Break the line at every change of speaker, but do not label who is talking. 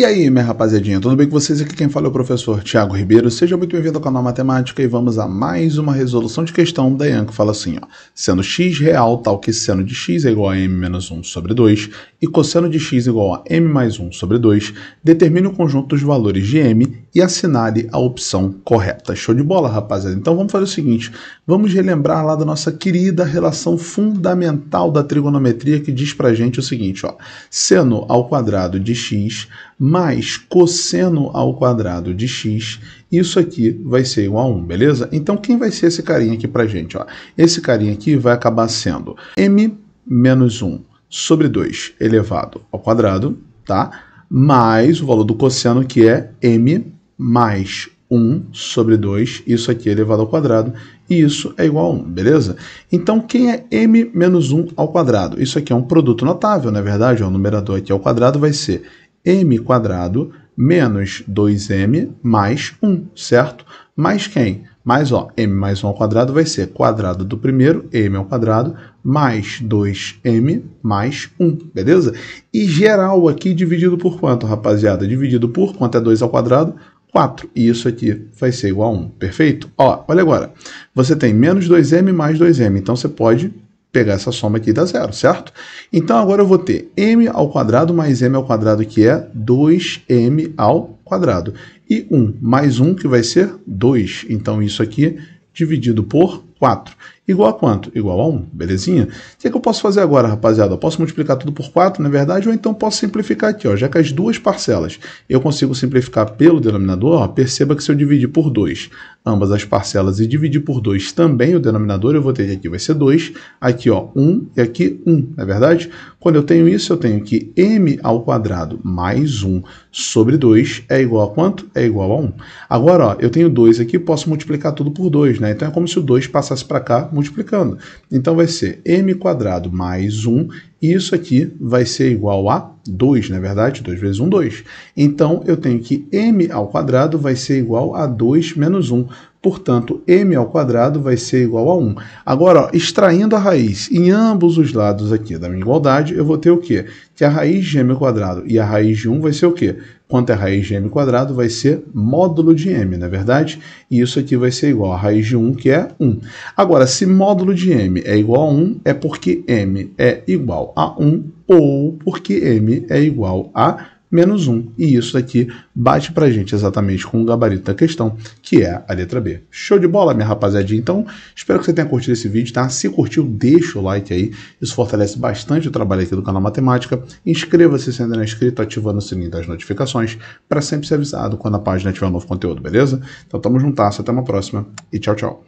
E aí, minha rapaziadinha, tudo bem com vocês? Aqui quem fala é o professor Tiago Ribeiro. Seja muito bem-vindo ao canal Matemática e vamos a mais uma resolução de questão da Ian que fala assim, ó. Sendo x real tal que seno de x é igual a m menos 1 sobre 2 e cosseno de x igual a m mais 1 sobre 2, determine o conjunto dos valores de m e assinale a opção correta. Show de bola, rapaziada. Então vamos fazer o seguinte, vamos relembrar lá da nossa querida relação fundamental da trigonometria que diz para gente o seguinte, ó: seno ao quadrado de x mais cosseno ao quadrado de x, isso aqui vai ser igual a 1, beleza? Então quem vai ser esse carinha aqui para gente, ó? Esse carinha aqui vai acabar sendo m menos 1 sobre 2 elevado ao quadrado, tá? Mais o valor do cosseno que é m mais 1 sobre 2, isso aqui é elevado ao quadrado, e isso é igual a 1, beleza? Então, quem é m menos 1 ao quadrado? Isso aqui é um produto notável, na é verdade, o é numerador aqui ao quadrado vai ser m quadrado menos 2m mais 1, certo? Mais quem? Mais, ó, m mais 1 ao quadrado vai ser quadrado do primeiro, m ao quadrado, mais 2m mais 1, beleza? E geral aqui dividido por quanto, rapaziada? Dividido por, quanto é 2 ao quadrado? 4. E isso aqui vai ser igual a 1, perfeito? Ó, olha agora, você tem menos 2m mais 2m, então você pode pegar essa soma aqui e dar zero, certo? Então agora eu vou ter m ao quadrado mais m ao quadrado, que é 2m ao quadrado. E 1 mais 1, que vai ser 2. Então isso aqui dividido por 4. Igual a quanto? Igual a 1, belezinha? O que, é que eu posso fazer agora, rapaziada? Eu posso multiplicar tudo por 4, na é verdade, ou então posso simplificar aqui, ó, já que as duas parcelas eu consigo simplificar pelo denominador, ó, perceba que se eu dividir por 2 ambas as parcelas e dividir por 2 também o denominador, eu vou ter que aqui vai ser 2, aqui ó, 1 e aqui 1, não é verdade? Quando eu tenho isso, eu tenho que m ao quadrado mais 1 sobre 2 é igual a quanto? É igual a 1. Agora, ó, eu tenho 2 aqui, posso multiplicar tudo por 2, né? Então é como se o 2 passasse passasse para cá multiplicando. Então vai ser m quadrado mais 1, e isso aqui vai ser igual a 2, na é verdade, 2 vezes 1, 2. Então eu tenho que m ao quadrado vai ser igual a 2 menos 1. Portanto, m ao quadrado vai ser igual a 1. Agora, ó, extraindo a raiz em ambos os lados aqui da minha igualdade, eu vou ter o quê? Que a raiz de m ao quadrado e a raiz de 1 vai ser o quê? quanto é raiz de m quadrado, vai ser módulo de m, não é verdade? E isso aqui vai ser igual a raiz de 1, que é 1. Agora, se módulo de m é igual a 1, é porque m é igual a 1 ou porque m é igual a menos 1. E isso aqui bate para a gente exatamente com o gabarito da questão, que é a letra B. Show de bola, minha rapaziadinha. Então, espero que você tenha curtido esse vídeo, tá? Se curtiu, deixa o like aí. Isso fortalece bastante o trabalho aqui do canal Matemática. Inscreva-se se ainda não é inscrito, ativando o sininho das notificações para sempre ser avisado quando a página tiver um novo conteúdo, beleza? Então, tamo juntas, até uma próxima e tchau, tchau.